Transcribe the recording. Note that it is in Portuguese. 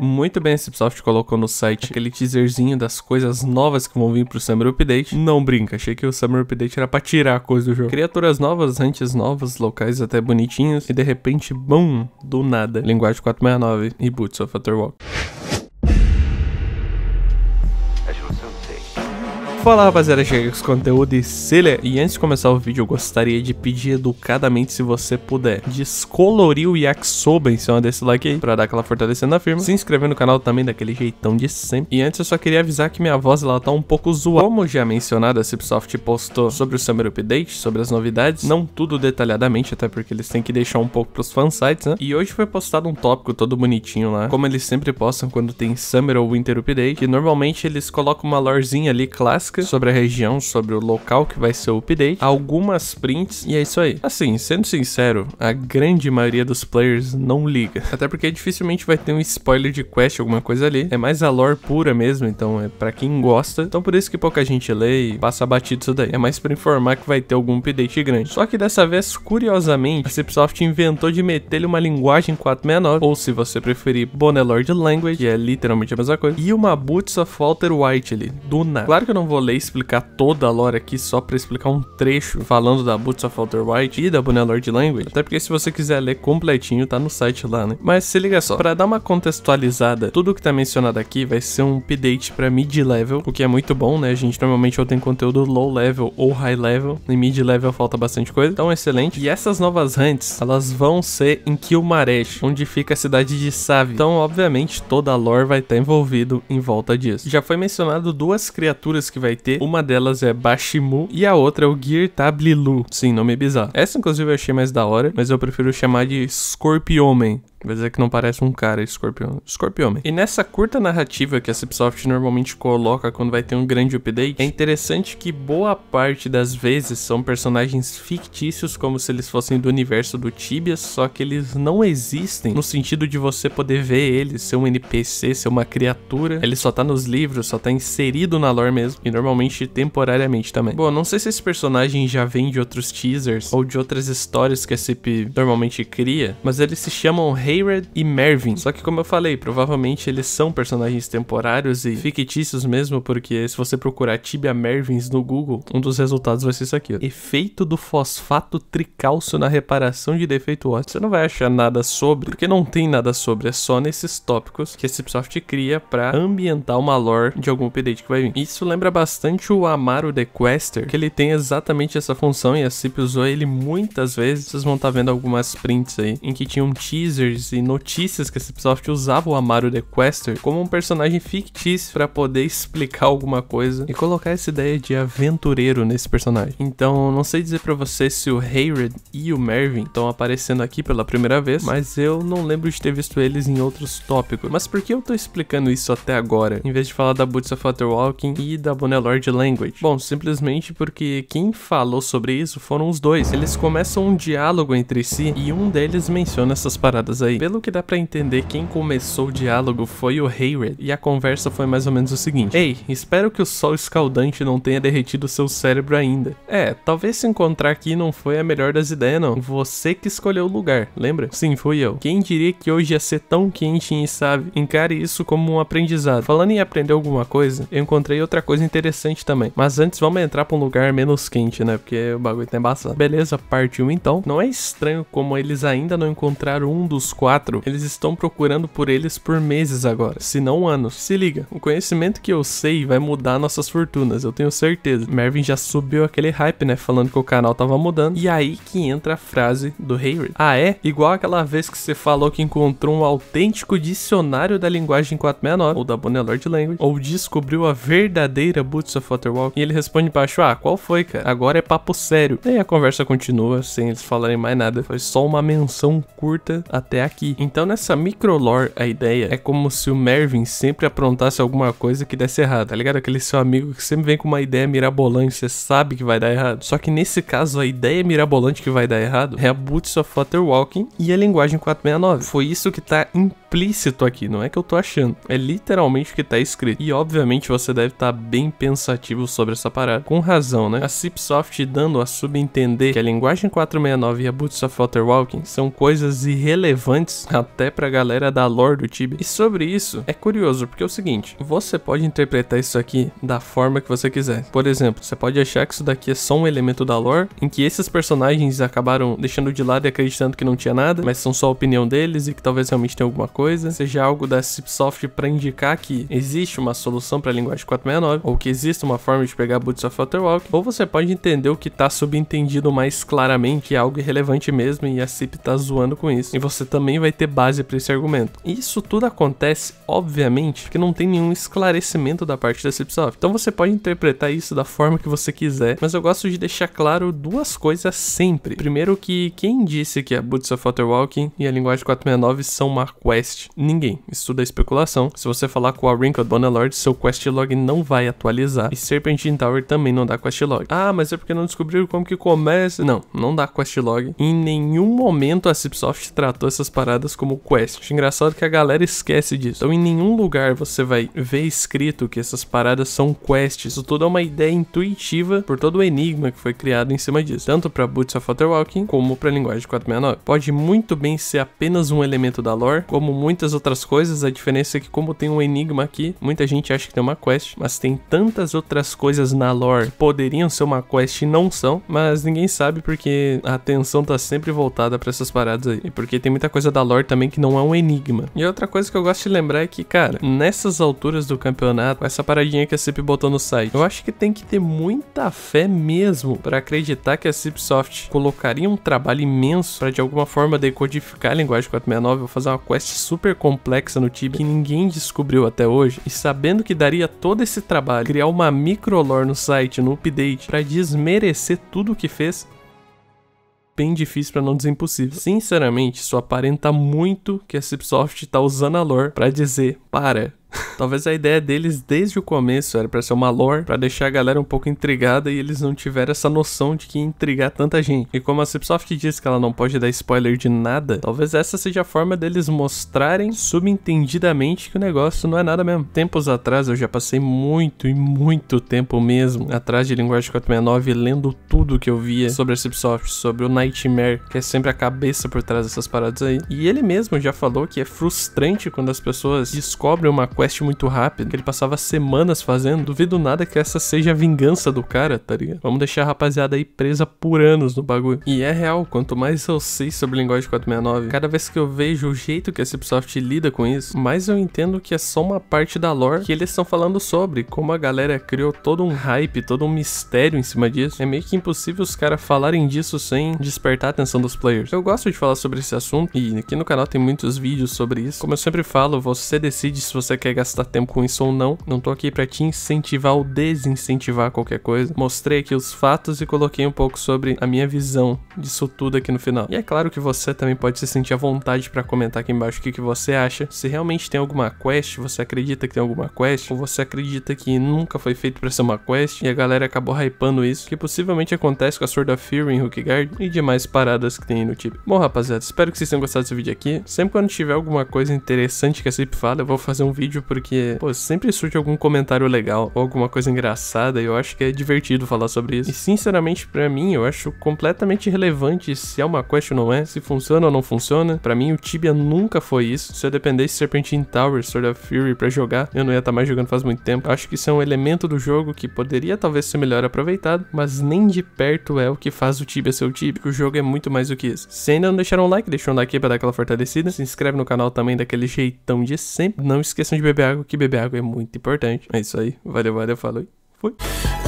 Muito bem, a Cipsoft colocou no site aquele teaserzinho das coisas novas que vão vir pro Summer Update. Não brinca, achei que o Summer Update era pra tirar a coisa do jogo. Criaturas novas, antes novas, locais até bonitinhos, e de repente, bum, do nada. Linguagem 469, boots of Afterwalk. walk. Fala rapaziada, chega com os conteúdos de Celia. E antes de começar o vídeo, eu gostaria de pedir educadamente, se você puder, descolorir o Yakisoba em cima desse like aí, pra dar aquela fortalecida na firma. Se inscrever no canal também daquele jeitão de sempre. E antes eu só queria avisar que minha voz ela tá um pouco zoada. Como já mencionado, a Cipsoft postou sobre o Summer Update, sobre as novidades. Não tudo detalhadamente, até porque eles têm que deixar um pouco pros fansites, né? E hoje foi postado um tópico todo bonitinho lá, como eles sempre postam quando tem Summer ou Winter Update, que normalmente eles colocam uma lorezinha ali clássica básica sobre a região, sobre o local que vai ser o update, algumas prints e é isso aí. Assim, sendo sincero, a grande maioria dos players não liga. Até porque dificilmente vai ter um spoiler de quest, alguma coisa ali. É mais a lore pura mesmo, então é para quem gosta. Então por isso que pouca gente lê e passa batido isso daí. É mais para informar que vai ter algum update grande. Só que dessa vez, curiosamente, a Cipsoft inventou de meter-lhe uma linguagem 469, ou se você preferir, Bonelord Language, que é literalmente a mesma coisa, e uma Boots of Walter White ali, do nada. Claro que eu não vou vou ler e explicar toda a lore aqui só para explicar um trecho falando da Boots of Alter White e da Boné Lord Language, até porque se você quiser ler completinho tá no site lá, né? Mas se liga só, para dar uma contextualizada, tudo que tá mencionado aqui vai ser um update para mid level, o que é muito bom, né? A gente normalmente ou tem conteúdo low level ou high level, e mid level falta bastante coisa, então excelente. E essas novas hunts, elas vão ser em Kilmaresh, onde fica a cidade de Savi. Então, obviamente, toda a lore vai estar tá envolvido em volta disso. Já foi mencionado duas criaturas que vai vai ter. Uma delas é Bashimu e a outra é o Gear Tablilu. Sim, nome bizarro. Essa inclusive eu achei mais da hora, mas eu prefiro chamar de Scorpion. Vai dizer que não parece um cara escorpião. Escorpião. E nessa curta narrativa que a Cipsoft normalmente coloca quando vai ter um grande update, é interessante que boa parte das vezes são personagens fictícios, como se eles fossem do universo do Tibias, só que eles não existem no sentido de você poder ver eles, ser um NPC, ser uma criatura. Ele só tá nos livros, só tá inserido na lore mesmo, e normalmente temporariamente também. Bom, não sei se esse personagem já vem de outros teasers ou de outras histórias que a Cip normalmente cria, mas eles se chamam Hayred e Mervyn. Só que como eu falei, provavelmente eles são personagens temporários e fictícios mesmo, porque se você procurar Tibia Mervins no Google, um dos resultados vai ser isso aqui. Ó. Efeito do fosfato tricálcio na reparação de defeito ósseo. Você não vai achar nada sobre, porque não tem nada sobre, é só nesses tópicos que a Cipsoft cria para ambientar uma lore de algum update que vai vir. Isso lembra bastante o Amaro The Quester, que ele tem exatamente essa função e a Cip usou ele muitas vezes. Vocês vão estar tá vendo algumas prints aí, em que tinham teasers e notícias que a Ubisoft usava o Amaro The Quester como um personagem fictício para poder explicar alguma coisa e colocar essa ideia de aventureiro nesse personagem. Então, não sei dizer para você se o Hayred e o Mervyn estão aparecendo aqui pela primeira vez, mas eu não lembro de ter visto eles em outros tópicos. Mas por que eu tô explicando isso até agora, em vez de falar da Boots of Outer Walking e da Bonelord Language? Bom, simplesmente porque quem falou sobre isso foram os dois. Eles começam um diálogo entre si e um deles menciona essas paradas aí aí. Pelo que dá pra entender, quem começou o diálogo foi o Hayred, e a conversa foi mais ou menos o seguinte. Ei, espero que o sol escaldante não tenha derretido seu cérebro ainda. É, talvez se encontrar aqui não foi a melhor das ideias não. Você que escolheu o lugar, lembra? Sim, fui eu. Quem diria que hoje ia ser tão quente e sabe? Encare isso como um aprendizado. Falando em aprender alguma coisa, eu encontrei outra coisa interessante também. Mas antes vamos entrar pra um lugar menos quente, né? Porque o bagulho tem tá bastante. Beleza, partiu então. Não é estranho como eles ainda não encontraram um dos eles estão procurando por eles por meses agora, se não anos. Se liga, o conhecimento que eu sei vai mudar nossas fortunas, eu tenho certeza. Mervyn já subiu aquele hype, né, falando que o canal tava mudando. E aí que entra a frase do Hayrid. Ah é? Igual aquela vez que você falou que encontrou um autêntico dicionário da linguagem 469, ou da Bonelord Language, ou descobriu a verdadeira Boots of Waterwalk. E ele responde embaixo, ah, qual foi, cara? Agora é papo sério. E aí a conversa continua, sem eles falarem mais nada. Foi só uma menção curta até a aqui. Então nessa micro lore a ideia é como se o Mervin sempre aprontasse alguma coisa que desse errado, tá ligado? Aquele seu amigo que sempre vem com uma ideia mirabolante, você sabe que vai dar errado. Só que nesse caso, a ideia mirabolante que vai dar errado é a Boots of Walking e a linguagem 469. Foi isso que tá implícito aqui, não é que eu tô achando. É literalmente o que tá escrito. E obviamente você deve estar tá bem pensativo sobre essa parada. Com razão, né? A Cipsoft dando a subentender que a linguagem 469 e a Boots of Walking são coisas irrelevantes até até pra galera da lore do Tibia. E sobre isso, é curioso, porque é o seguinte, você pode interpretar isso aqui da forma que você quiser. Por exemplo, você pode achar que isso daqui é só um elemento da lore, em que esses personagens acabaram deixando de lado e acreditando que não tinha nada, mas são só a opinião deles e que talvez realmente tenha alguma coisa. Seja algo da Cipsoft para indicar que existe uma solução para a linguagem 469, ou que existe uma forma de pegar Boots of Waterwalk, ou você pode entender o que tá subentendido mais claramente, que é algo irrelevante mesmo e a Cip tá zoando com isso. E você também também vai ter base para esse argumento. isso tudo acontece, obviamente, porque não tem nenhum esclarecimento da parte da Cipsoft. Então você pode interpretar isso da forma que você quiser, mas eu gosto de deixar claro duas coisas sempre. Primeiro que quem disse que a Boots of Water Walking e a linguagem 469 são uma quest? Ninguém. Isso tudo é especulação. Se você falar com a Wrinkled Bonelord, seu quest log não vai atualizar. E Serpentine Tower também não dá quest log. Ah, mas é porque não descobriram como que começa. Não, não dá quest log. Em nenhum momento a Cipsoft tratou essas essas paradas como quest. Engraçado é que a galera esquece disso. Então em nenhum lugar você vai ver escrito que essas paradas são quests. Isso tudo é uma ideia intuitiva por todo o enigma que foi criado em cima disso, tanto para Boots of Waterwalking como para linguagem 469. Pode muito bem ser apenas um elemento da lore, como muitas outras coisas, a diferença é que como tem um enigma aqui, muita gente acha que tem uma quest, mas tem tantas outras coisas na lore que poderiam ser uma quest e não são, mas ninguém sabe porque a atenção tá sempre voltada para essas paradas aí, e porque tem muita coisa coisa da lore também que não é um enigma. E outra coisa que eu gosto de lembrar é que, cara, nessas alturas do campeonato, essa paradinha que a CIP botou no site, eu acho que tem que ter muita fé mesmo para acreditar que a Cipsoft colocaria um trabalho imenso para de alguma forma decodificar a linguagem 469 ou fazer uma quest super complexa no Tibia que ninguém descobriu até hoje. E sabendo que daria todo esse trabalho, criar uma micro lore no site, no update, para desmerecer tudo o que fez, bem difícil para não dizer impossível. Sinceramente, isso aparenta muito que a Cipsoft tá usando a lore para dizer, para, Talvez a ideia deles desde o começo era para ser uma lore, para deixar a galera um pouco intrigada e eles não tiveram essa noção de que ia intrigar tanta gente. E como a Cipsoft diz que ela não pode dar spoiler de nada, talvez essa seja a forma deles mostrarem subentendidamente que o negócio não é nada mesmo. Tempos atrás eu já passei muito e muito tempo mesmo atrás de Linguagem 469 lendo tudo que eu via sobre a Cipsoft, sobre o Nightmare, que é sempre a cabeça por trás dessas paradas aí. E ele mesmo já falou que é frustrante quando as pessoas descobrem uma quest muito rápido que ele passava semanas fazendo, duvido nada que essa seja a vingança do cara, tá ligado? Vamos deixar a rapaziada aí presa por anos no bagulho. E é real, quanto mais eu sei sobre linguagem 469, cada vez que eu vejo o jeito que a Cipsoft lida com isso, mais eu entendo que é só uma parte da lore que eles estão falando sobre, como a galera criou todo um hype, todo um mistério em cima disso. É meio que impossível os caras falarem disso sem despertar a atenção dos players. Eu gosto de falar sobre esse assunto e aqui no canal tem muitos vídeos sobre isso. Como eu sempre falo, você decide se você quer quer gastar tempo com isso ou não. Não tô aqui para te incentivar ou desincentivar qualquer coisa. Mostrei aqui os fatos e coloquei um pouco sobre a minha visão disso tudo aqui no final. E é claro que você também pode se sentir à vontade para comentar aqui embaixo o que, que você acha. Se realmente tem alguma quest, você acredita que tem alguma quest, ou você acredita que nunca foi feito para ser uma quest e a galera acabou hypando isso, que possivelmente acontece com a Sword of Fury em Hookguard e demais paradas que tem aí no Tibia. Bom, rapaziada, espero que vocês tenham gostado desse vídeo aqui. Sempre quando tiver alguma coisa interessante que a Cip fala, eu vou fazer um vídeo vídeo, porque, pô, sempre surge algum comentário legal ou alguma coisa engraçada, e eu acho que é divertido falar sobre isso. E, sinceramente, para mim, eu acho completamente irrelevante se é uma quest ou não é, se funciona ou não funciona. Para mim, o Tibia nunca foi isso. Se eu dependesse de Serpentine Tower, Sword of Fury pra jogar, eu não ia estar tá mais jogando faz muito tempo. Eu acho que isso é um elemento do jogo que poderia talvez ser melhor aproveitado, mas nem de perto é o que faz o Tibia ser o Tibia. O jogo é muito mais do que isso. Se ainda não deixaram um like, deixa um like aí pra dar aquela fortalecida. Se inscreve no canal também daquele jeitão de sempre. Não esqueçam de beber água, que beber água é muito importante. É isso aí. Valeu, valeu, falou. Fui.